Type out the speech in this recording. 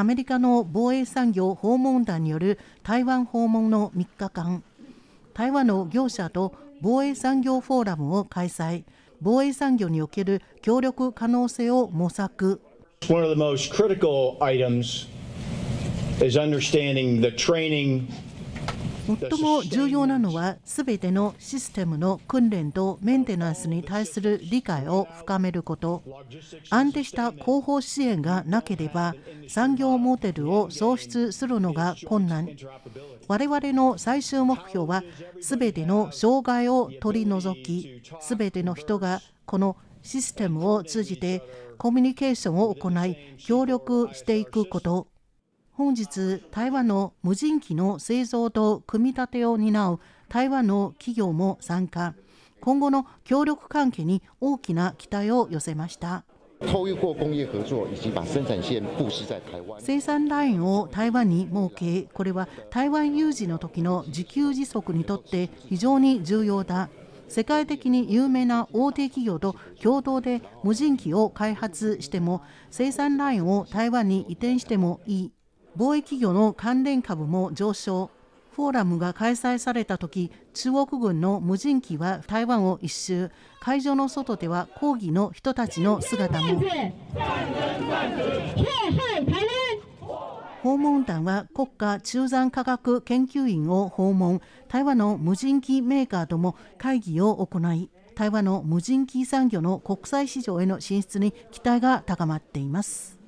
アメリカの防衛産業訪問団による台湾訪問の3日間台湾の業者と防衛産業フォーラムを開催防衛産業における協力可能性を模索 One of the most critical items is understanding the training 最も重要なのは全てのシステムの訓練とメンテナンスに対する理解を深めること安定した後方支援がなければ産業モデルを創出するのが困難我々の最終目標は全ての障害を取り除き全ての人がこのシステムを通じてコミュニケーションを行い協力していくこと本日台湾の無人機の製造と組み立てを担う台湾の企業も参加今後の協力関係に大きな期待を寄せました生産ラインを台湾に設けこれは台湾有事の時の自給自足にとって非常に重要だ世界的に有名な大手企業と共同で無人機を開発しても生産ラインを台湾に移転してもいい貿易業の関連株も上昇フォーラムが開催された時中国軍の無人機は台湾を一周会場の外では抗議の人たちの姿も訪問団は国家中山科学研究院を訪問台湾の無人機メーカーとも会議を行い台湾の無人機産業の国際市場への進出に期待が高まっています。